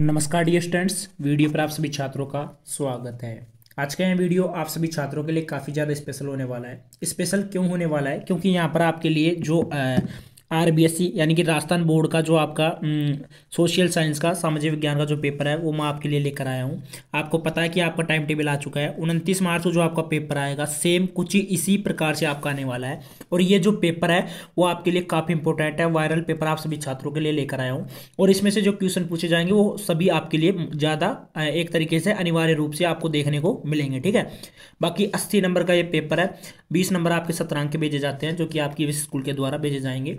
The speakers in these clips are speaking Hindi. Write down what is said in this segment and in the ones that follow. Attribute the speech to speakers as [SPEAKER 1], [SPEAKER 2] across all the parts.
[SPEAKER 1] नमस्कार डियर स्टूडेंट्स वीडियो पर आप सभी छात्रों का स्वागत है आज का यह वीडियो आप सभी छात्रों के लिए काफ़ी ज़्यादा स्पेशल होने वाला है स्पेशल क्यों होने वाला है क्योंकि यहाँ पर आपके लिए जो आरबीएससी यानी कि राजस्थान बोर्ड का जो आपका सोशल साइंस का सामाजिक विज्ञान का जो पेपर है वो मैं आपके लिए लेकर आया हूँ आपको पता है कि आपका टाइम टेबल आ चुका है उनतीस मार्च को जो आपका पेपर आएगा सेम कुछ ही इसी प्रकार से आपका आने वाला है और ये जो पेपर है वो आपके लिए काफ़ी इंपॉर्टेंट है वायरल पेपर आप सभी छात्रों के लिए लेकर आया हूँ और इसमें से जो क्वेश्चन पूछे जाएंगे वो सभी आपके लिए ज़्यादा एक तरीके से अनिवार्य रूप से आपको देखने को मिलेंगे ठीक है बाकी अस्सी नंबर का ये पेपर है बीस नंबर आपके सत्रांक के भेजे जाते हैं जो कि आपकी स्कूल के द्वारा भेजे जाएंगे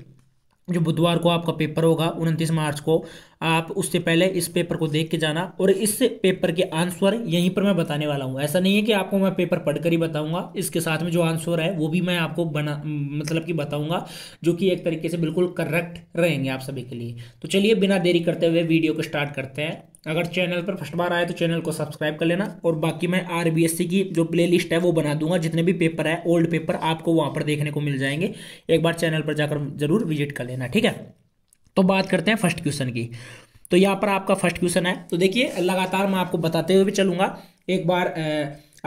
[SPEAKER 1] जो बुधवार को आपका पेपर होगा उनतीस मार्च को आप उससे पहले इस पेपर को देख के जाना और इस पेपर के आंसर यहीं पर मैं बताने वाला हूँ ऐसा नहीं है कि आपको मैं पेपर पढ़कर ही बताऊंगा इसके साथ में जो आंसर है वो भी मैं आपको बना मतलब कि बताऊंगा जो कि एक तरीके से बिल्कुल करेक्ट रहेंगे आप सभी के लिए तो चलिए बिना देरी करते हुए वीडियो को स्टार्ट करते हैं अगर चैनल पर फर्स्ट बार आए तो चैनल को सब्सक्राइब कर लेना और बाकी मैं आर की जो प्ले लिस्ट है वो बना दूंगा जितने भी पेपर है ओल्ड पेपर आपको वहाँ पर देखने को मिल जाएंगे एक बार चैनल पर जाकर जरूर विजिट कर लेना ठीक है तो बात करते हैं फर्स्ट क्वेश्चन की तो यहाँ पर आपका फर्स्ट क्वेश्चन है तो देखिए लगातार मैं आपको बताते हुए भी चलूंगा एक बार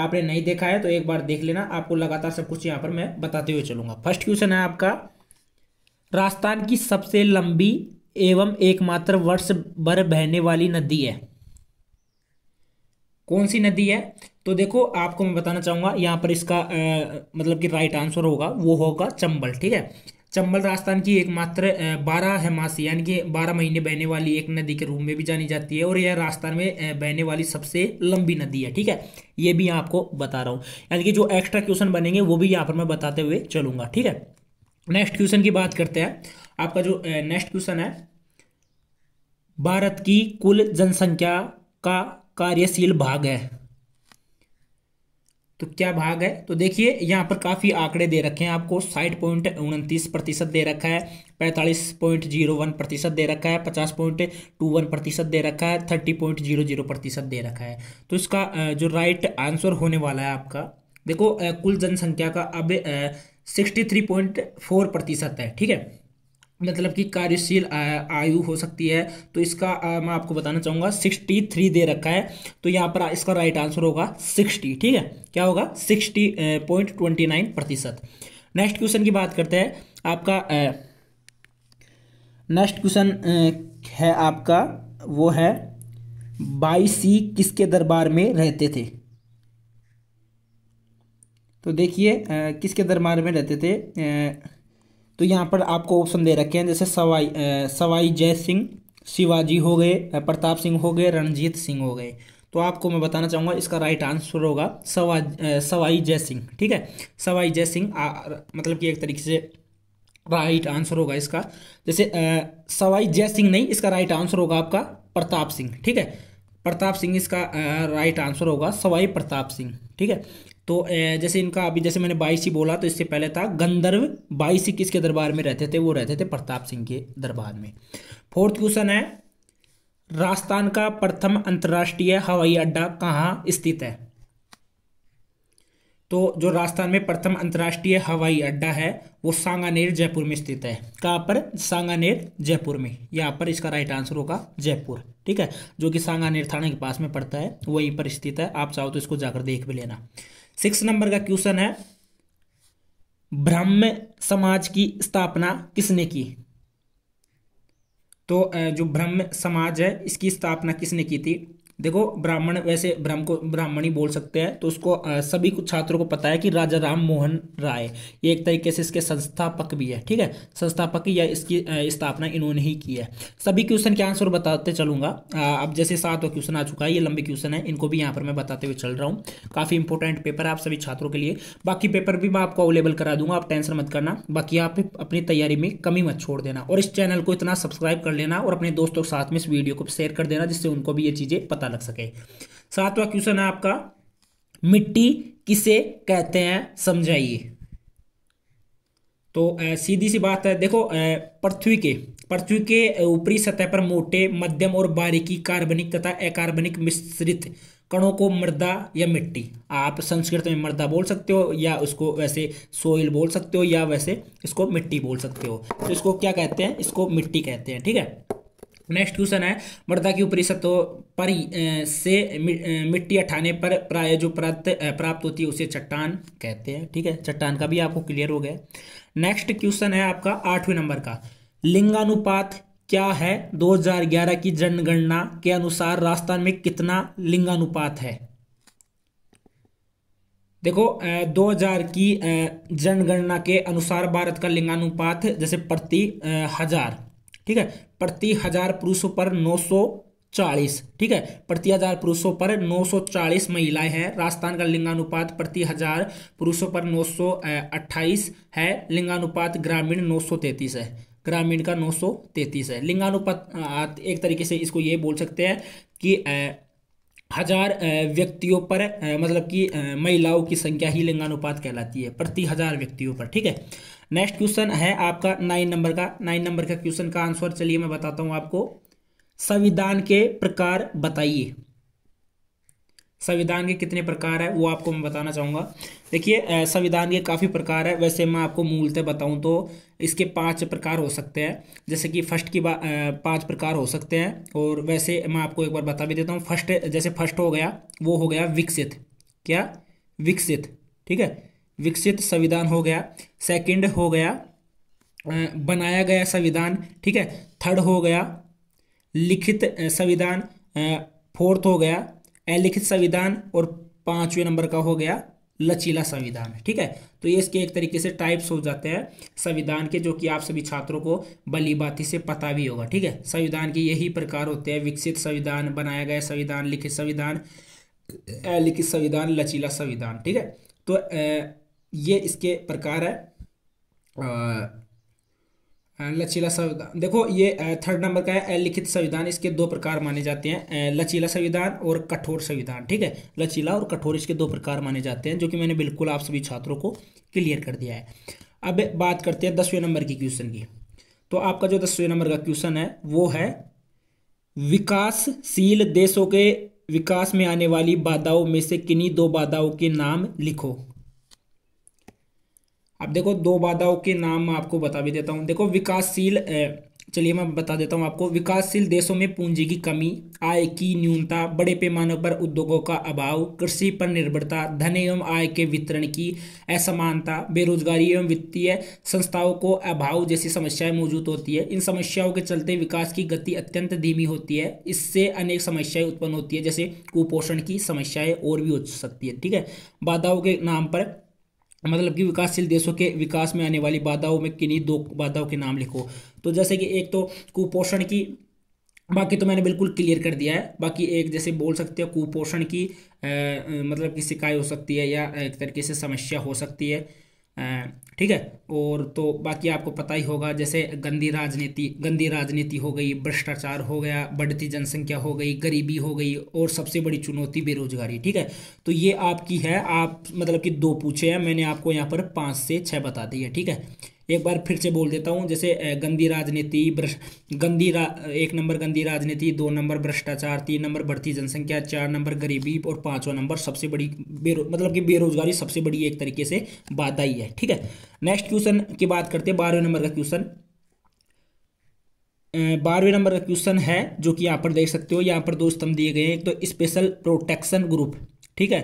[SPEAKER 1] आपने नहीं देखा है तो एक बार देख लेना आपको लगातार सब कुछ यहाँ पर मैं बताते हुए चलूंगा फर्स्ट क्वेश्चन है आपका राजस्थान की सबसे लंबी एवं एकमात्र वर्ष भर बहने वाली नदी है कौन सी नदी है तो देखो आपको मैं बताना चाहूंगा यहां पर इसका आ, मतलब कि राइट आंसर होगा वो होगा चंबल ठीक है चंबल राजस्थान की एकमात्र बारह हेमासी यानी कि बारह महीने बहने वाली एक नदी के रूप में भी जानी जाती है और यह राजस्थान में बहने वाली सबसे लंबी नदी है ठीक है ये भी आपको बता रहा हूँ यानी कि जो एक्स्ट्रा क्वेश्चन बनेंगे वो भी यहाँ पर मैं बताते हुए चलूंगा ठीक है नेक्स्ट क्वेश्चन की बात करते हैं आपका जो नेक्स्ट क्वेश्चन है भारत की कुल जनसंख्या का कार्यशील भाग है तो क्या भाग है तो देखिए यहाँ पर काफ़ी आंकड़े दे रखे हैं आपको साठ पॉइंट उनतीस प्रतिशत दे रखा है पैंतालीस पॉइंट जीरो वन प्रतिशत दे रखा है पचास पॉइंट टू वन प्रतिशत दे रखा है थर्टी पॉइंट जीरो जीरो प्रतिशत दे रखा है तो इसका जो राइट आंसर होने वाला है आपका देखो कुल जनसंख्या का अब सिक्सटी थ्री पॉइंट फोर प्रतिशत है ठीक है मतलब कि कार्यशील आयु हो सकती है तो इसका आ, मैं आपको बताना चाहूँगा सिक्सटी थ्री दे रखा है तो यहाँ पर इसका राइट आंसर होगा सिक्सटी ठीक है क्या होगा सिक्सटी पॉइंट ट्वेंटी नाइन प्रतिशत नेक्स्ट क्वेश्चन की बात करते हैं आपका नेक्स्ट क्वेश्चन है आपका वो है बाईसी किसके दरबार में रहते थे तो देखिए किसके दरबार में रहते थे तो यहाँ पर आपको ऑप्शन दे रखे हैं जैसे सवाई सवाई जय सिंह शिवाजी हो गए प्रताप सिंह हो गए रणजीत सिंह हो गए तो आपको मैं बताना चाहूँगा इसका राइट आंसर होगा सवा सवाई जय सिंह ठीक है सवाई जय सिंह मतलब कि एक तरीके से राइट आंसर होगा इसका जैसे आ, सवाई जय सिंह नहीं इसका राइट आंसर होगा आपका प्रताप सिंह ठीक है प्रताप सिंह इसका राइट आंसर होगा सवाई प्रताप सिंह ठीक है तो जैसे इनका अभी जैसे मैंने बाईस ही बोला तो इससे पहले था गंधर्व ही किसके दरबार में रहते थे वो रहते थे प्रताप सिंह के दरबार में फोर्थ क्वेश्चन है राजस्थान का प्रथम अंतर्राष्ट्रीय हवाई अड्डा कहाँ स्थित है तो जो राजस्थान में प्रथम अंतर्राष्ट्रीय हवाई अड्डा है वो सांगानेर जयपुर में स्थित है कहाँ पर सांगानेर जयपुर में यहाँ पर इसका राइट आंसर होगा जयपुर ठीक है जो कि सांगानेर थाना के पास में पड़ता है वहीं पर स्थित है आप चाहो तो इसको जाकर देख भी लेना सिक्स नंबर का क्वेश्चन है ब्राह्म समाज की स्थापना किसने की तो जो ब्रह्म समाज है इसकी स्थापना किसने की थी देखो ब्राह्मण वैसे ब्रह्म को ब्राह्मण ही बोल सकते हैं तो उसको सभी कुछ छात्रों को पता है कि राजा राम मोहन राय ये एक तरीके से इसके संस्थापक भी है ठीक है संस्थापक या इसकी स्थापना इन्होंने ही की है सभी क्वेश्चन के आंसर बताते चलूंगा अब जैसे सातवा क्वेश्चन आ चुका है ये लंबे क्वेश्चन है इनको भी यहाँ पर मैं बताते हुए चल रहा हूँ काफ़ी इंपॉर्टेंट पेपर है आप सभी छात्रों के लिए बाकी पेपर भी मैं आपको अवेलेबल करा दूंगा आप टेंशन मत करना बाकी आप अपनी तैयारी में कमी मत छोड़ देना और इस चैनल को इतना सब्सक्राइब कर लेना और अपने दोस्तों के साथ में इस वीडियो को शेयर कर देना जिससे उनको भी ये चीज़ें पता लग सके सातवां क्वेश्चन है आपका मिट्टी किसे कहते हैं समझाइए तो सीधी सी बात है देखो पृथ्वी के पृथ्वी के ऊपरी सतह पर मोटे मध्यम और बारीकी कार्बनिक तथा अकार्बनिक मिश्रित कणों को मृदा या मिट्टी आप संस्कृत में मृदा बोल सकते हो या उसको वैसे सोइल बोल सकते हो या वैसे इसको मिट्टी बोल सकते हो तो इसको क्या कहते हैं इसको मिट्टी कहते हैं ठीक है नेक्स्ट क्वेश्चन है मृदा की ऊपरी सतह पर से मिट्टी हटाने पर प्राय जो प्राप्त प्राप्त होती है उसे चट्टान कहते हैं ठीक है चट्टान का भी आपको क्लियर हो गया नेक्स्ट क्वेश्चन है आपका आठवें नंबर का लिंगानुपात क्या है 2011 की जनगणना के अनुसार राजस्थान में कितना लिंगानुपात है देखो 2000 की जनगणना के अनुसार भारत का लिंगानुपात जैसे प्रति हजार ठीक है प्रति हजार पुरुषों पर नौ चालीस ठीक है प्रति हजार पुरुषों पर 940 महिलाएं हैं राजस्थान का लिंगानुपात प्रति हजार पुरुषों पर 928 है लिंगानुपात ग्रामीण 933 है ग्रामीण का 933 है लिंगानुपात एक तरीके से इसको ये बोल सकते हैं कि हजार व्यक्तियों पर मतलब कि महिलाओं की संख्या ही लिंगानुपात कहलाती है प्रति हजार व्यक्तियों पर ठीक है नेक्स्ट क्वेश्चन है आपका नाइन नंबर का नाइन नंबर का क्वेश्चन का आंसर चलिए मैं बताता हूं आपको संविधान के प्रकार बताइए संविधान के कितने प्रकार है वो आपको मैं बताना चाहूंगा देखिए संविधान के काफ़ी प्रकार है वैसे मैं आपको मूलतः बताऊं तो इसके पांच प्रकार हो सकते हैं जैसे कि फर्स्ट की पांच प्रकार हो सकते हैं और वैसे मैं आपको एक बार बता भी देता हूँ फर्स्ट जैसे फर्स्ट हो गया वो हो गया विकसित क्या विकसित ठीक है विकसित संविधान हो गया सेकेंड हो गया बनाया गया संविधान ठीक है थर्ड हो गया लिखित संविधान फोर्थ हो गया अलिखित संविधान और पाँचवें नंबर का हो गया लचीला संविधान ठीक है तो ये इसके एक तरीके से टाइप्स हो जाते हैं संविधान के जो कि आप सभी छात्रों को बली बाती से पता भी होगा ठीक है संविधान के यही प्रकार होते हैं विकसित संविधान बनाया गया संविधान लिखित संविधान लिखित संविधान लचीला संविधान ठीक है तो ये इसके प्रकार है लचीला संविधान देखो ये थर्ड नंबर का है अलिखित संविधान इसके दो प्रकार माने जाते हैं लचीला संविधान और कठोर संविधान ठीक है लचीला और कठोर इसके दो प्रकार माने जाते हैं जो कि मैंने बिल्कुल आप सभी छात्रों को क्लियर कर दिया है अब बात करते हैं दसवें नंबर की क्वेश्चन की तो आपका जो दसवें नंबर का क्वेश्चन है वो है विकासशील देशों के विकास में आने वाली बाधाओं में से किन्हीं दो बाधाओं के नाम लिखो अब देखो दो बाधाओं के नाम मैं आपको बता भी देता हूँ देखो विकासशील चलिए मैं बता देता हूँ आपको विकासशील देशों में पूंजी की कमी आय की न्यूनता बड़े पैमाने पर उद्योगों का अभाव कृषि पर निर्भरता धन एवं आय के वितरण की असमानता बेरोजगारी एवं वित्तीय संस्थाओं को अभाव जैसी समस्याएं मौजूद होती है इन समस्याओं के चलते विकास की गति अत्यंत धीमी होती है इससे अनेक समस्याएं उत्पन्न होती है जैसे कुपोषण की समस्याएं और भी हो सकती है ठीक है बाधाओं के नाम पर मतलब कि विकासशील देशों के विकास में आने वाली बाधाओं में किन्हीं दो बाधाओं के नाम लिखो तो जैसे कि एक तो कुपोषण की बाकी तो मैंने बिल्कुल क्लियर कर दिया है बाकी एक जैसे बोल सकते हो कुपोषण की आ, मतलब कि शिकायत हो सकती है या एक तरीके से समस्या हो सकती है आ, ठीक है और तो बाकी आपको पता ही होगा जैसे गंदी राजनीति गंदी राजनीति हो गई भ्रष्टाचार हो गया बढ़ती जनसंख्या हो गई गरीबी हो गई और सबसे बड़ी चुनौती बेरोजगारी ठीक है तो ये आपकी है आप मतलब कि दो पूछे हैं मैंने आपको यहाँ पर पाँच से छः बता दी है ठीक है एक बार फिर से बोल देता हूँ जैसे गंदी राजनीति गंदी रा, एक नंबर गंदी राजनीति दो नंबर भ्रष्टाचार तीन नंबर बढ़ती जनसंख्या चार नंबर गरीबी और पांचवा नंबर सबसे बड़ी मतलब कि बेरोजगारी सबसे बड़ी एक तरीके से बात आई है ठीक है नेक्स्ट क्वेश्चन की बात करते हैं बारहवें नंबर का क्वेश्चन बारहवें नंबर का क्वेश्चन है जो कि यहाँ पर देख सकते हो यहाँ पर दो स्तंभ दिए गए हैं एक तो स्पेशल प्रोटेक्शन ग्रुप ठीक है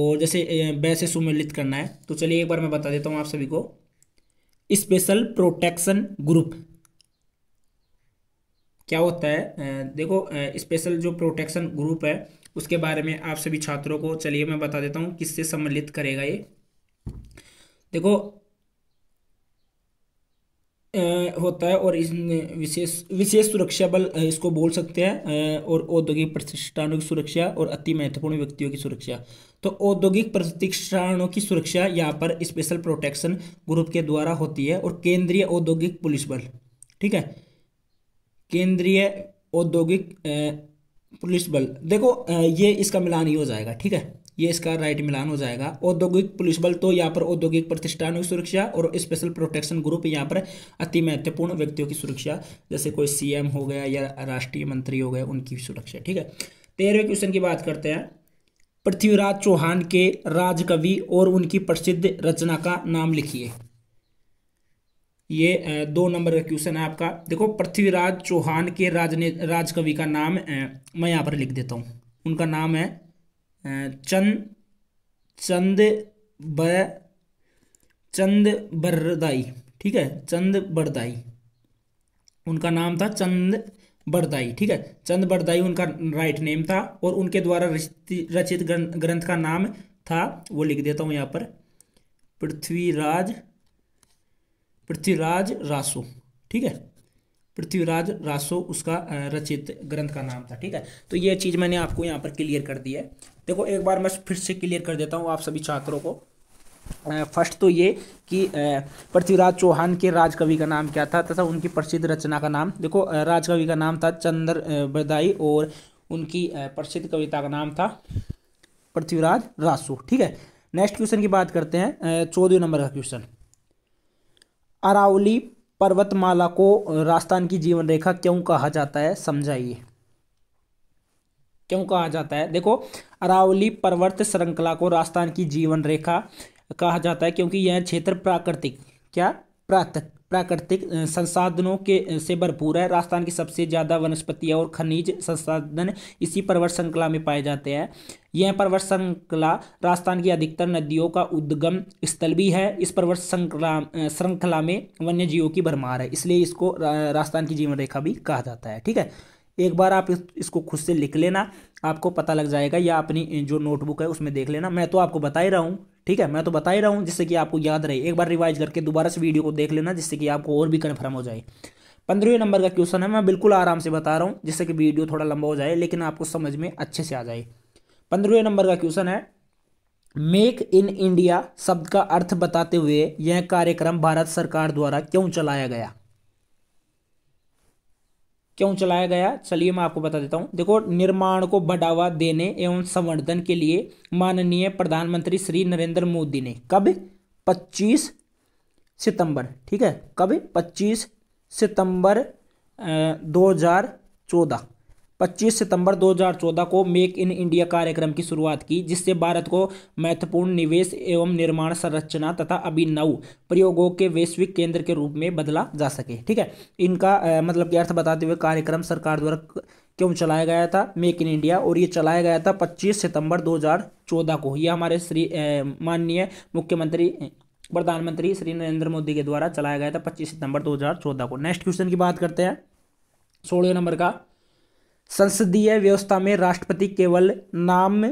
[SPEAKER 1] और जैसे वैसे सुमिलित करना है तो चलिए एक बार मैं बता देता हूँ आप सभी को स्पेशल प्रोटेक्शन ग्रुप क्या होता है देखो स्पेशल जो प्रोटेक्शन ग्रुप है उसके बारे में आप सभी छात्रों को चलिए मैं बता देता हूँ किससे सम्मिलित करेगा ये देखो होता है और इस विशेष विशेष सुरक्षा बल इसको बोल सकते हैं और औद्योगिक प्रतिष्ठानों की सुरक्षा और अति महत्वपूर्ण व्यक्तियों की सुरक्षा तो औद्योगिक प्रतिष्ठानों की सुरक्षा यहाँ पर स्पेशल प्रोटेक्शन ग्रुप के द्वारा होती है और केंद्रीय औद्योगिक पुलिस बल ठीक है केंद्रीय औद्योगिक पुलिस बल देखो ये इसका मिलान ही हो जाएगा ठीक है ये इसका राइट मिलान हो जाएगा औद्योगिक पुलिस बल तो यहाँ पर औद्योगिक प्रतिष्ठानों की सुरक्षा और स्पेशल प्रोटेक्शन ग्रुप यहाँ पर अति महत्वपूर्ण व्यक्तियों की सुरक्षा जैसे कोई सीएम हो गया या राष्ट्रीय मंत्री हो गए उनकी सुरक्षा ठीक है तेरहवें क्वेश्चन की बात करते हैं पृथ्वीराज चौहान के राजकवि और उनकी प्रसिद्ध रचना का नाम लिखिए ये दो नंबर का क्वेश्चन है आपका देखो पृथ्वीराज चौहान के राजने राजकवि का नाम मैं यहाँ पर लिख देता हूँ उनका नाम है चंद चंद ब चंद बरदाई ठीक है चंद बरदाई उनका नाम था चंद बरदाई ठीक है चंद बरदाई उनका राइट नेम था और उनके द्वारा रचित ग्रंथ का नाम था वो लिख देता हूँ यहाँ पर पृथ्वीराज पृथ्वीराज रासो ठीक है पृथ्वीराज रासो उसका रचित ग्रंथ का नाम था ठीक है तो ये चीज़ मैंने आपको यहाँ पर क्लियर कर दी है देखो एक बार मैं फिर से क्लियर कर देता हूँ आप सभी छात्रों को फर्स्ट तो ये कि पृथ्वीराज चौहान के राजकवि का नाम क्या था तथा उनकी प्रसिद्ध रचना का नाम देखो राजकवि का नाम था चंद्र बदाई और उनकी प्रसिद्ध कविता का नाम था पृथ्वीराज रासू ठीक है नेक्स्ट क्वेश्चन की बात करते हैं चौदह नंबर का क्वेश्चन अरावली पर्वतमाला को राजस्थान की जीवन रेखा क्यों कहा जाता है समझाइए क्यों कहा जाता है देखो अरावली पर्वत श्रृंखला को राजस्थान की जीवन रेखा कहा जाता है क्योंकि यह क्षेत्र प्राकृतिक क्या प्राकृतिक प्राकृतिक संसाधनों के से भरपूर है राजस्थान की सबसे ज़्यादा वनस्पतियाँ और खनिज संसाधन इसी पर्वत श्रृंखला में पाए जाते हैं यह पर्वत श्रृंखला राजस्थान की अधिकतर नदियों का उद्गम स्थल भी है इस पर्वत श्रृंखला श्रृंखला में वन्य जीवों की भरमार है इसलिए इसको राजस्थान की जीवन रेखा भी कहा जाता है ठीक है एक बार आप इसको खुद से लिख लेना आपको पता लग जाएगा या अपनी जो नोटबुक है उसमें देख लेना मैं तो आपको बता ही रहा हूँ ठीक है मैं तो बता ही रहा हूँ जिससे कि आपको याद रहे एक बार रिवाइज करके दोबारा से वीडियो को देख लेना जिससे कि आपको और भी कन्फर्म हो जाए पंद्रहवें नंबर का क्वेश्चन है मैं बिल्कुल आराम से बता रहा हूँ जिससे कि वीडियो थोड़ा लंबा हो जाए लेकिन आपको समझ में अच्छे से आ जाए पंद्रहवें नंबर का क्वेश्चन है मेक इन इंडिया शब्द का अर्थ बताते हुए यह कार्यक्रम भारत सरकार द्वारा क्यों चलाया गया क्यों चलाया गया चलिए मैं आपको बता देता हूँ देखो निर्माण को बढ़ावा देने एवं संवर्धन के लिए माननीय प्रधानमंत्री श्री नरेंद्र मोदी ने कब 25 सितंबर ठीक है कब 25 सितंबर दो हजार चौदह 25 सितंबर 2014 को मेक इन इंडिया कार्यक्रम की शुरुआत की जिससे भारत को महत्वपूर्ण निवेश एवं निर्माण संरचना तथा अभिनव प्रयोगों के वैश्विक केंद्र के रूप में बदला जा सके ठीक है इनका आ, मतलब कि अर्थ बताते हुए कार्यक्रम सरकार द्वारा क्यों चलाया गया था मेक इन इंडिया और ये चलाया गया था पच्चीस सितंबर दो को यह हमारे श्री माननीय मुख्यमंत्री प्रधानमंत्री श्री नरेंद्र मोदी के द्वारा चलाया गया था पच्चीस सितंबर दो को नेक्स्ट क्वेश्चन की बात करते हैं सोलह नंबर का संसदीय व्यवस्था में राष्ट्रपति केवल नाम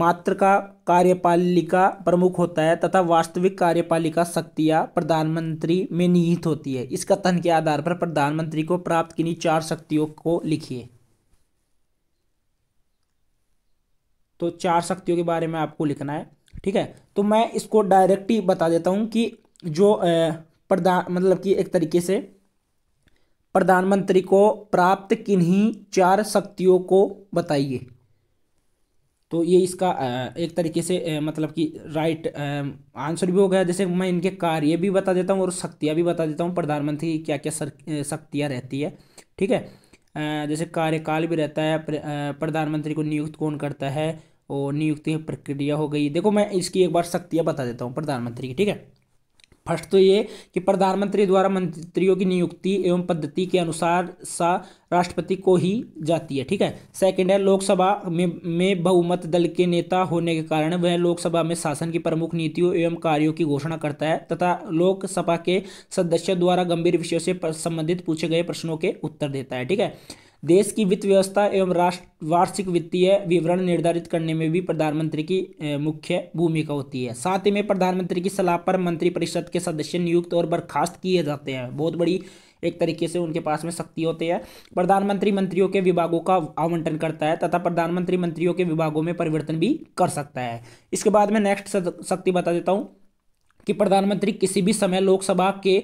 [SPEAKER 1] मात्र का कार्यपालिका प्रमुख होता है तथा वास्तविक कार्यपालिका शक्तियाँ प्रधानमंत्री में निहित होती है इस कथन के आधार पर प्रधानमंत्री को प्राप्त किन्हीं चार शक्तियों को लिखिए तो चार शक्तियों के बारे में आपको लिखना है ठीक है तो मैं इसको डायरेक्ट ही बता देता हूँ कि जो प्रधान मतलब कि एक तरीके से प्रधानमंत्री को प्राप्त किन्हीं चार शक्तियों को बताइए तो ये इसका एक तरीके से मतलब कि राइट आंसर भी हो गया जैसे मैं इनके कार्य भी बता देता हूँ और शक्तियाँ भी बता देता हूँ प्रधानमंत्री की क्या क्या शक्तियाँ रहती है ठीक है जैसे कार्यकाल भी रहता है प्रधानमंत्री को नियुक्त कौन करता है और नियुक्ति प्रक्रिया हो गई देखो मैं इसकी एक बार शक्तियाँ बता देता हूँ प्रधानमंत्री की ठीक है फर्स्ट तो ये कि प्रधानमंत्री द्वारा मंत्रियों की नियुक्ति एवं पद्धति के अनुसार सा राष्ट्रपति को ही जाती है ठीक है सेकंड है लोकसभा में में बहुमत दल के नेता होने के कारण वह लोकसभा में शासन की प्रमुख नीतियों एवं कार्यों की घोषणा करता है तथा लोकसभा के सदस्यों द्वारा गंभीर विषयों से संबंधित पूछे गए प्रश्नों के उत्तर देता है ठीक है देश की वित्त व्यवस्था एवं राष्ट्र वार्षिक वित्तीय विवरण निर्धारित करने में भी प्रधानमंत्री की मुख्य भूमिका होती है साथ ही में प्रधानमंत्री की सलाह पर मंत्रिपरिषद के सदस्य नियुक्त और बर्खास्त किए जाते हैं बहुत बड़ी एक तरीके से उनके पास में शक्ति होती है प्रधानमंत्री मंत्रियों के विभागों का आवंटन करता है तथा प्रधानमंत्री मंत्रियों के विभागों में परिवर्तन भी कर सकता है इसके बाद में नेक्स्ट शक्ति बता देता हूँ कि प्रधानमंत्री किसी भी समय लोकसभा के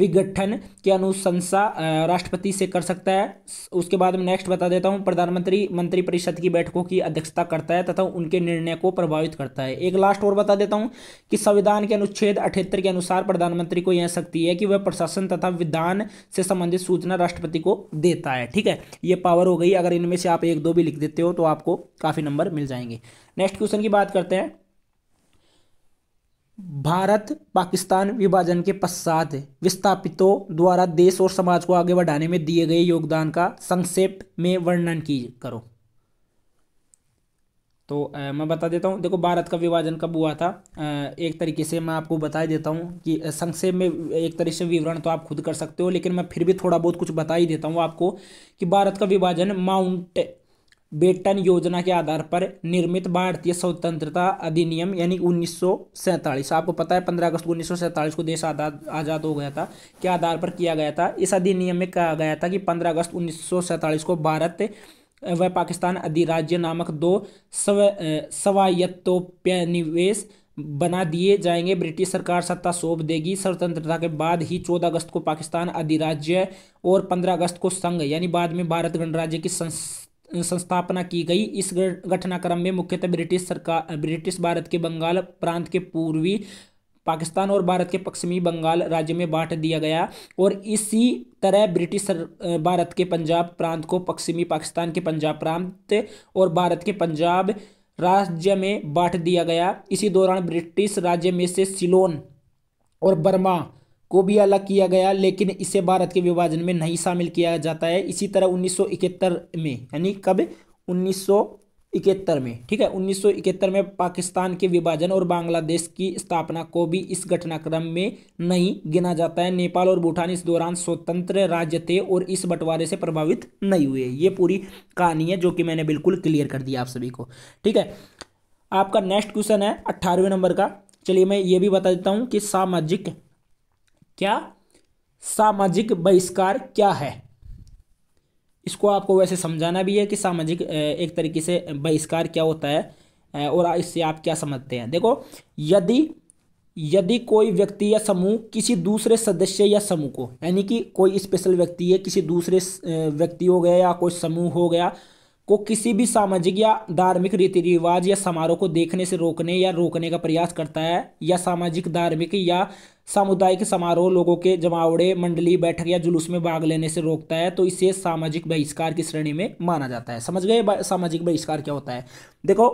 [SPEAKER 1] विघटन के अनुशंसा राष्ट्रपति से कर सकता है उसके बाद में नेक्स्ट बता देता हूँ प्रधानमंत्री मंत्रिपरिषद की बैठकों की अध्यक्षता करता है तथा उनके निर्णय को प्रभावित करता है एक लास्ट और बता देता हूँ कि संविधान के अनुच्छेद अठहत्तर के अनुसार प्रधानमंत्री को यह शक्ति है कि वह प्रशासन तथा विधान से संबंधित सूचना राष्ट्रपति को देता है ठीक है ये पावर हो गई अगर इनमें से आप एक दो भी लिख देते हो तो आपको काफ़ी नंबर मिल जाएंगे नेक्स्ट क्वेश्चन की बात करते हैं भारत पाकिस्तान विभाजन के पश्चात विस्थापितों द्वारा देश और समाज को आगे बढ़ाने में दिए गए योगदान का संक्षेप में वर्णन की करो तो आ, मैं बता देता हूँ देखो भारत का विभाजन कब हुआ था आ, एक तरीके से मैं आपको बता देता हूँ कि संक्षेप में एक तरीके से विवरण तो आप खुद कर सकते हो लेकिन मैं फिर भी थोड़ा बहुत कुछ बता ही देता हूँ आपको कि भारत का विभाजन माउंट बेटन योजना के आधार पर निर्मित भारतीय स्वतंत्रता अधिनियम यानी उन्नीस आपको पता है 15 अगस्त उन्नीस को देश आजाद आज़ाद हो गया था के आधार पर किया गया था इस अधिनियम में कहा गया था कि 15 अगस्त उन्नीस को भारत व पाकिस्तान अधिराज्य नामक दो स्व निवेश बना दिए जाएंगे ब्रिटिश सरकार सत्ता सौंप देगी स्वतंत्रता के बाद ही 14 अगस्त को पाकिस्तान अधिराज्य और 15 अगस्त को संघ यानी बाद में भारत गणराज्य की संस्थापना की गई इस घटनाक्रम में मुख्यतः ब्रिटिश सरकार ब्रिटिश भारत के बंगाल प्रांत के पूर्वी पाकिस्तान और भारत के पश्चिमी बंगाल राज्य में बांट दिया गया और इसी तरह ब्रिटिश भारत के पंजाब प्रांत को पश्चिमी पाकिस्तान के पंजाब प्रांत और भारत के पंजाब राज्य में बांट दिया गया इसी दौरान ब्रिटिश राज्य में से सिलोन और बर्मा को भी अलग किया गया लेकिन इसे भारत के विभाजन में नहीं शामिल किया जाता है इसी तरह 1971 में यानी कब 1971 में ठीक है 1971 में पाकिस्तान के विभाजन और बांग्लादेश की स्थापना को भी इस घटनाक्रम में नहीं गिना जाता है नेपाल और भूटान इस दौरान स्वतंत्र राज्य थे और इस बंटवारे से प्रभावित नहीं हुए ये पूरी कहानी है जो कि मैंने बिल्कुल क्लियर कर दिया आप सभी को ठीक है आपका नेक्स्ट क्वेश्चन है अट्ठारहवें नंबर का चलिए मैं ये भी बता देता हूँ कि सामाजिक क्या सामाजिक बहिष्कार क्या है इसको आपको वैसे समझाना भी है कि सामाजिक एक तरीके से बहिष्कार क्या होता है और इससे आप क्या समझते हैं देखो यदि यदि कोई व्यक्ति या समूह किसी दूसरे सदस्य या समूह को यानी कि कोई स्पेशल व्यक्ति है किसी दूसरे व्यक्ति हो गया या कोई समूह हो गया को किसी भी सामाजिक या धार्मिक रीति रिवाज या समारोह को देखने से रोकने या रोकने का प्रयास करता है या सामाजिक धार्मिक या सामुदायिक समारोह लोगों के जमावड़े मंडली बैठक या जुलूस में भाग लेने से रोकता है तो इसे सामाजिक बहिष्कार की श्रेणी में माना जाता है समझ गए सामाजिक बहिष्कार क्या होता है देखो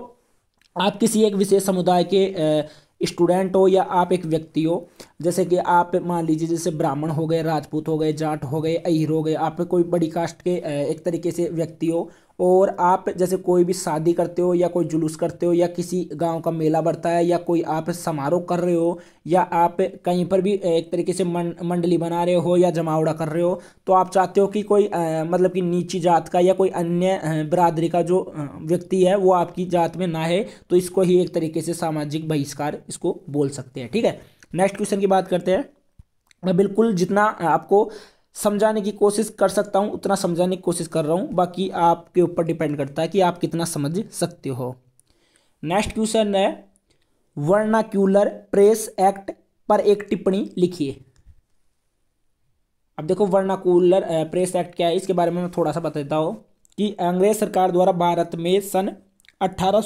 [SPEAKER 1] आप किसी एक विशेष समुदाय के स्टूडेंट हो या आप एक व्यक्ति हो जैसे कि आप मान लीजिए जैसे ब्राह्मण हो गए राजपूत हो गए जाट हो गए अहिर हो गए आप कोई बड़ी कास्ट के एक तरीके से व्यक्ति हो और आप जैसे कोई भी शादी करते हो या कोई जुलूस करते हो या किसी गांव का मेला बढ़ता है या कोई आप समारोह कर रहे हो या आप कहीं पर भी एक तरीके से मंडली बना रहे हो या जमावड़ा कर रहे हो तो आप चाहते हो कि कोई मतलब कि नीची जात का या कोई अन्य बरादरी का जो व्यक्ति है वो आपकी जात में ना है तो इसको ही एक तरीके से सामाजिक बहिष्कार इसको बोल सकते हैं ठीक है नेक्स्ट क्वेश्चन की बात करते हैं मैं बिल्कुल जितना आपको समझाने की कोशिश कर सकता हूँ उतना समझाने की कोशिश कर रहा हूँ बाकी आपके ऊपर डिपेंड करता है कि आप कितना समझ सकते हो नेक्स्ट क्वेश्चन है वर्नाक्यूलर प्रेस एक्ट पर एक टिप्पणी लिखिए अब देखो वर्नाकूलर प्रेस एक्ट क्या है इसके बारे में मैं थोड़ा सा बता देता हूँ कि अंग्रेज सरकार द्वारा भारत में सन अट्ठारह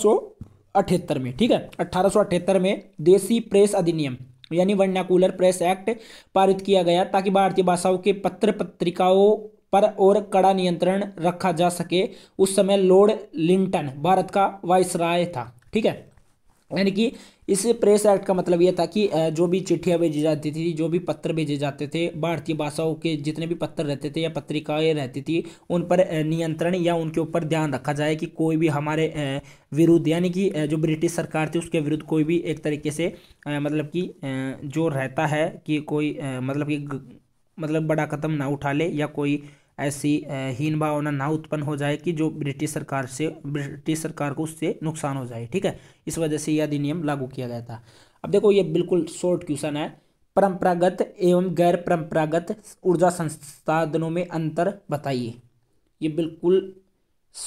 [SPEAKER 1] में ठीक है अट्ठारह में देसी प्रेस अधिनियम यानी वर्णाकूलर प्रेस एक्ट पारित किया गया ताकि भारतीय भाषाओं के पत्र पत्रिकाओं पर और कड़ा नियंत्रण रखा जा सके उस समय लॉर्ड लिंटन भारत का राय था ठीक है यानी कि इस प्रेस एक्ट का मतलब यह था कि जो भी चिट्ठियाँ भेजी जाती थी जो भी पत्र भेजे जाते थे भारतीय भाषाओं के जितने भी पत्र रहते थे या पत्रिकाएँ रहती थी उन पर नियंत्रण या उनके ऊपर ध्यान रखा जाए कि कोई भी हमारे विरुद्ध यानी कि जो ब्रिटिश सरकार थी उसके विरुद्ध कोई भी एक तरीके से मतलब कि जो रहता है कि कोई मतलब कि मतलब बड़ा कदम ना उठा ले या कोई ऐसी हीन भावना ना उत्पन्न हो जाए कि जो ब्रिटिश सरकार से ब्रिटिश सरकार को उससे नुकसान हो जाए ठीक है इस वजह से यह अधिनियम लागू किया गया था अब देखो ये बिल्कुल शॉर्ट क्वेश्चन है परंपरागत एवं गैर परंपरागत ऊर्जा संसाधनों में अंतर बताइए ये बिल्कुल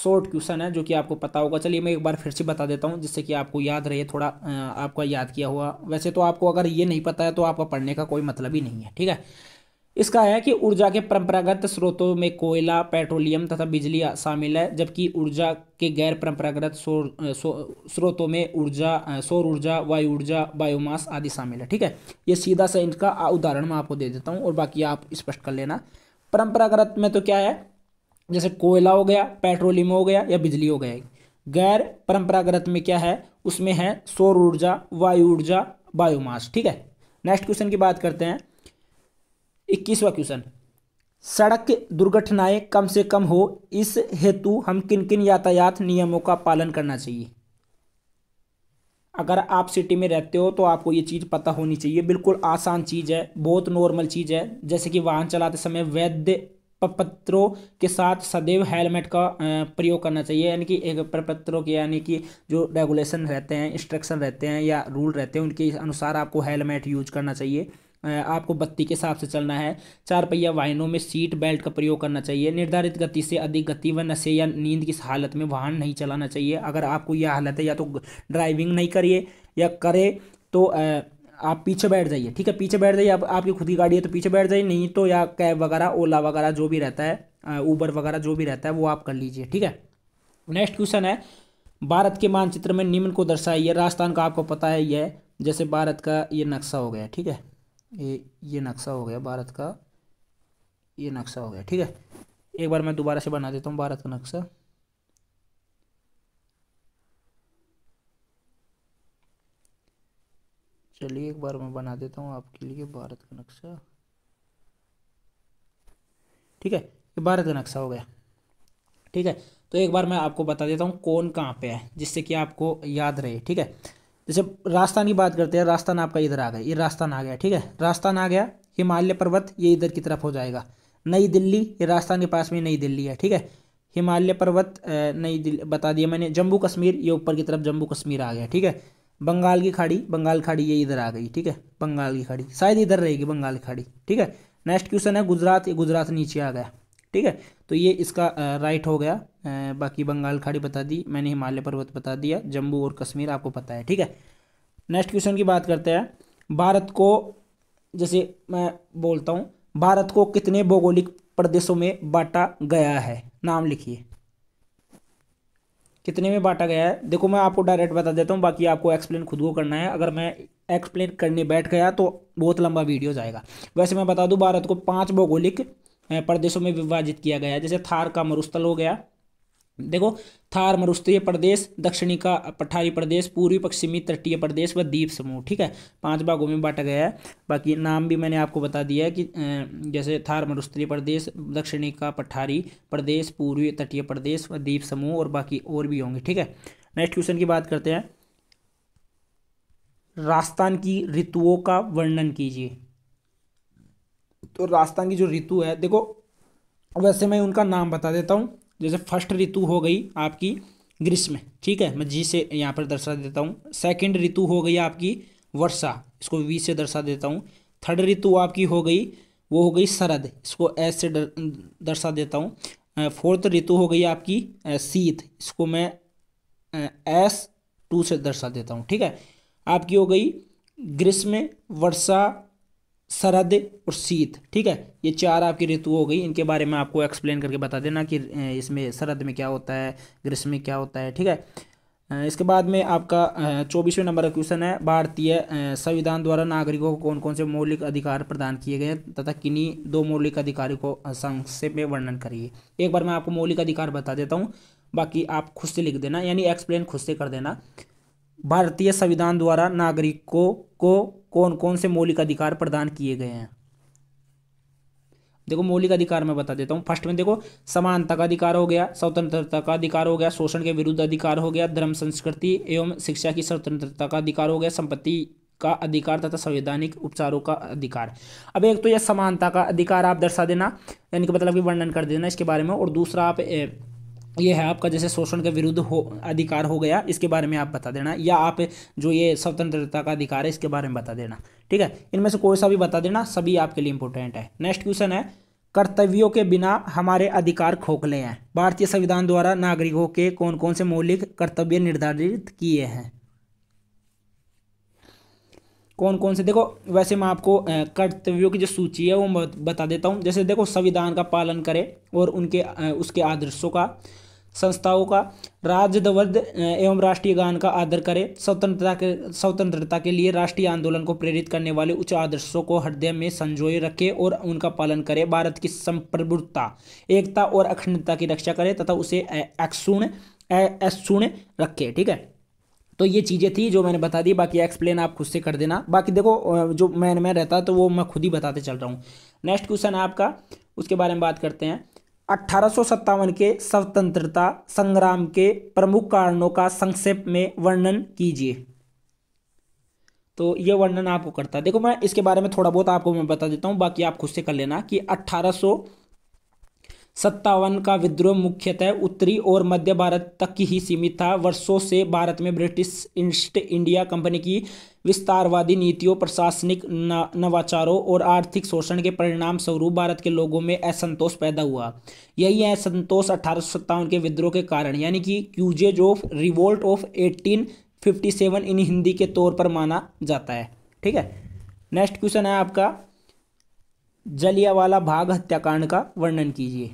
[SPEAKER 1] शॉर्ट क्वेश्चन है जो कि आपको पता होगा चलिए मैं एक बार फिर से बता देता हूँ जिससे कि आपको याद रहे थोड़ा आपका याद किया हुआ वैसे तो आपको अगर ये नहीं पता है तो आपका पढ़ने का कोई मतलब ही नहीं है ठीक है इसका है कि ऊर्जा के परंपरागत स्रोतों में कोयला पेट्रोलियम तथा बिजली शामिल है जबकि ऊर्जा के गैर परंपरागत स्रोतों में ऊर्जा सौर ऊर्जा वायु ऊर्जा बायोमास आदि शामिल है ठीक है ये सीधा सा इनका उदाहरण मैं आपको दे देता हूँ और बाकी आप स्पष्ट कर लेना परंपरागत में तो क्या है जैसे कोयला हो गया पेट्रोलियम हो गया या बिजली हो गया गैर परंपरागत में क्या है उसमें है सौर ऊर्जा वायु ऊर्जा बायोमास ठीक है नेक्स्ट क्वेश्चन की बात करते हैं इक्कीसवा क्वेश्चन सड़क दुर्घटनाएं कम से कम हो इस हेतु हम किन किन यातायात नियमों का पालन करना चाहिए अगर आप सिटी में रहते हो तो आपको ये चीज़ पता होनी चाहिए बिल्कुल आसान चीज़ है बहुत नॉर्मल चीज़ है जैसे कि वाहन चलाते समय वैध प्रपत्रों के साथ सदैव हेलमेट का प्रयोग करना चाहिए यानी कि एक प्रपत्रों के यानी कि जो रेगुलेशन रहते हैं इंस्ट्रक्शन रहते हैं या रूल रहते हैं उनके अनुसार आपको हेलमेट यूज करना चाहिए आपको बत्ती के हिसाब से चलना है चार पहिया वाहनों में सीट बेल्ट का प्रयोग करना चाहिए निर्धारित गति से अधिक गति व नशे या नींद की हालत में वाहन नहीं चलाना चाहिए अगर आपको यह हालत है या तो ड्राइविंग नहीं करिए या करें तो आप पीछे बैठ जाइए ठीक है पीछे बैठ जाइए आप आपकी खुद की गाड़ी है तो पीछे बैठ जाइए नहीं तो या कैब वगैरह ओला वगैरह जो भी रहता है ऊबर वगैरह जो भी रहता है वो आप कर लीजिए ठीक है नेक्स्ट क्वेश्चन है भारत के मानचित्र में निम्न को दर्शाइए राजस्थान का आपको पता है यह जैसे भारत का ये नक्शा हो गया ठीक है ये ये नक्शा हो गया भारत का ये नक्शा हो गया ठीक है एक बार मैं दोबारा से बना देता हूँ भारत का नक्शा चलिए एक बार मैं बना देता हूँ आपके लिए भारत का नक्शा ठीक है ये भारत का नक्शा हो गया ठीक है तो एक बार मैं आपको बता देता हूँ कौन कहाँ पे है जिससे कि आपको याद रहे ठीक है जैसे राजस्थान की बात करते हैं राजस्थान आपका इधर आ गया ये राजस्थान आ गया ठीक है राजस्थान आ गया हिमालय पर्वत ये इधर की तरफ हो जाएगा नई दिल्ली ये राजस्थान के पास में नई दिल्ली है ठीक है हिमालय पर्वत नई दिल्ली बता दिया मैंने जम्मू कश्मीर ये ऊपर की तरफ जम्मू कश्मीर आ गया ठीक है बंगाल की खाड़ी बंगाल खाड़ी ये इधर आ गई ठीक है बंगाल की खाड़ी शायद इधर रहेगी बंगाल की खाड़ी ठीक है नेक्स्ट क्वेश्चन है गुजरात ये गुजरात नीचे आ गया ठीक है तो ये इसका राइट हो गया बाकी बंगाल खाड़ी बता दी मैंने हिमालय पर्वत बता दिया जम्मू और कश्मीर आपको पता है ठीक है नेक्स्ट क्वेश्चन की बात करते हैं भारत को जैसे मैं बोलता हूँ भारत को कितने भौगोलिक प्रदेशों में बांटा गया है नाम लिखिए कितने में बांटा गया है देखो मैं आपको डायरेक्ट बता देता हूँ बाकी आपको एक्सप्लेन खुद को करना है अगर मैं एक्सप्लेन करने बैठ गया तो बहुत लंबा वीडियो जाएगा वैसे मैं बता दूँ भारत को पाँच भौगोलिक प्रदेशों में विभाजित किया गया है जैसे थार का मरुस्थल हो गया देखो थार मरुस्थलीय प्रदेश दक्षिणी का पठारी प्रदेश पूर्वी पश्चिमी तटीय प्रदेश व द्वीप समूह ठीक है पांच भागों में बांटा गया है बाकी नाम भी मैंने आपको बता दिया है कि जैसे थार मरुस्थलीय प्रदेश दक्षिणी का पठारी प्रदेश पूर्वी तटीय प्रदेश व द्वीप समूह और बाकी और भी होंगे ठीक है नेक्स्ट क्वेश्चन की बात करते हैं राजस्थान की ऋतुओं का वर्णन कीजिए तो राजस्थान की जो ऋतु है देखो वैसे मैं उनका नाम बता देता हूँ जैसे फर्स्ट ऋतु हो गई आपकी ग्रीष्म ठीक है मैं जी से यहाँ पर दर्शा देता हूँ सेकेंड ऋतु हो गई आपकी वर्षा इसको वी से दर्शा देता हूँ थर्ड ऋतु आपकी हो गई वो हो गई शरद इसको एस से दर्शा देता हूँ फोर्थ ऋतु हो गई आपकी शीत इसको मैं एस टू से दर्शा देता हूँ ठीक है आपकी हो गई ग्रीष्म वर्षा शरद और शीत ठीक है ये चार आपकी ऋतु हो गई इनके बारे में आपको एक्सप्लेन करके बता देना कि इसमें शरद में क्या होता है ग्रीष्म में क्या होता है ठीक है इसके बाद में आपका चौबीसवें नंबर का क्वेश्चन है भारतीय संविधान द्वारा नागरिकों को कौन कौन से मौलिक अधिकार प्रदान किए गए तथा किन्हीं दो मौलिक अधिकारों को संक्षेप में वर्णन करिए एक बार मैं आपको मौलिक अधिकार बता देता हूँ बाकी आप खुद से लिख देना यानी एक्सप्लेन खुद से कर देना भारतीय संविधान द्वारा नागरिकों को कौन कौन से मौलिक अधिकार प्रदान किए गए हैं देखो मौलिक अधिकार मैं बता देता हूँ फर्स्ट में देखो समानता का अधिकार हो गया स्वतंत्रता का अधिकार हो गया शोषण के विरुद्ध अधिकार हो गया धर्म संस्कृति एवं शिक्षा की स्वतंत्रता का अधिकार हो गया संपत्ति का अधिकार तथा संवैधानिक उपचारों का अधिकार अब एक तो यह समानता का अधिकार आप दर्शा देना यानी कि मतलब कि वर्णन कर देना इसके बारे में और दूसरा आप ये है आपका जैसे शोषण के विरुद्ध हो अधिकार हो गया इसके बारे में आप बता देना या आप जो ये स्वतंत्रता का अधिकार है इसके बारे में बता देना ठीक है इनमें से कोई सा भी बता देना सभी आपके लिए इंपॉर्टेंट है नेक्स्ट क्वेश्चन है कर्तव्यों के बिना हमारे अधिकार खोखले हैं भारतीय संविधान द्वारा नागरिकों के कौन कौन से मौलिक कर्तव्य निर्धारित किए हैं कौन कौन से देखो वैसे मैं आपको कर्तव्यों की जो सूची है वो बता देता हूँ जैसे देखो संविधान का पालन करें और उनके उसके आदर्शों का संस्थाओं का राज्य ध्वज एवं राष्ट्रीय गान का आदर करें स्वतंत्रता के स्वतंत्रता के लिए राष्ट्रीय आंदोलन को प्रेरित करने वाले उच्च आदर्शों को हृदय में संजोए रखें और उनका पालन करें भारत की संप्रभुता एकता और अखंडता की रक्षा करें तथा उसे अक्षुण अक्षुण रखें ठीक है तो ये चीज़ें थी जो मैंने बता दी बाकी एक्सप्लेन आप खुद से कर देना बाकी देखो जो मैन मैं रहता तो वो मैं खुद ही बताते चल रहा हूँ नेक्स्ट क्वेश्चन आपका उसके बारे में बात करते हैं अठारह के स्वतंत्रता संग्राम के प्रमुख कारणों का संक्षेप में वर्णन कीजिए तो ये वर्णन आपको करता है देखो मैं इसके बारे में थोड़ा बहुत आपको मैं बता देता हूँ बाकी आप खुद से कर लेना कि अट्ठारह सत्तावन का विद्रोह मुख्यतः उत्तरी और मध्य भारत तक ही सीमित था वर्षों से भारत में ब्रिटिश ईस्ट इंडिया कंपनी की विस्तारवादी नीतियों प्रशासनिक नवाचारों और आर्थिक शोषण के परिणाम स्वरूप भारत के लोगों में असंतोष पैदा हुआ यही असंतोष अठारह के विद्रोह के कारण यानी कि causes of revolt of fifty seven in Hindi के तौर पर माना जाता है ठीक है नेक्स्ट क्वेश्चन है आपका जलियावाला बाग हत्याकांड का वर्णन कीजिए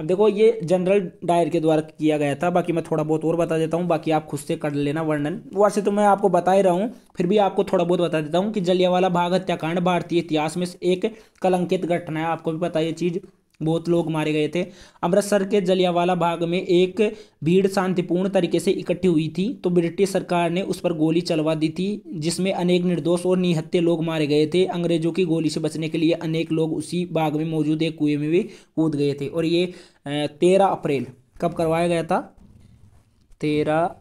[SPEAKER 1] अब देखो ये जनरल डायर के द्वारा किया गया था बाकी मैं थोड़ा बहुत और बता देता हूँ बाकी आप खुद से कर लेना वर्णन वैसे तो मैं आपको बता ही रहा हूँ फिर भी आपको थोड़ा बहुत बता देता हूँ कि जलियावाला बाग हत्याकांड भारतीय इतिहास में एक कलंकित घटना है आपको भी पता ये चीज़ बहुत लोग मारे गए थे अमृतसर के जलियावाला बाग में एक भीड़ शांतिपूर्ण तरीके से इकट्ठी हुई थी तो ब्रिटिश सरकार ने उस पर गोली चलवा दी थी जिसमें अनेक निर्दोष और निहत्ते लोग मारे गए थे अंग्रेजों की गोली से बचने के लिए अनेक लोग उसी बाग में मौजूद एक कुएं में भी कूद गए थे और ये तेरह अप्रैल कब करवाया गया था तेरह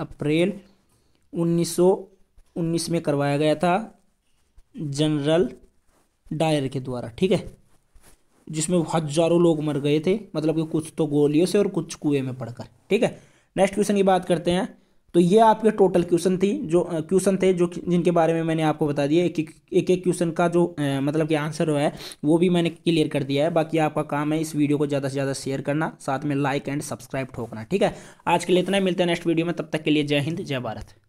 [SPEAKER 1] अप्रैल उन्नीस उन्नीस में करवाया गया था जनरल डायर के द्वारा ठीक है जिसमें हजारों लोग मर गए थे मतलब कि कुछ तो गोलियों से और कुछ कुएं में पड़कर ठीक है नेक्स्ट क्वेश्चन की बात करते हैं तो ये आपके टोटल क्वेश्चन थी जो क्वेश्चन थे जो जिनके बारे में मैंने आपको बता दिया एक एक क्वेश्चन का जो मतलब कि आंसर है वो भी मैंने क्लियर कर दिया है बाकी आपका काम है इस वीडियो को ज़्यादा से ज़्यादा शेयर करना साथ में लाइक एंड सब्सक्राइब ठोकना ठीक है आज के लिए इतना मिलता है नेक्स्ट वीडियो में तब तक के लिए जय हिंद जय भारत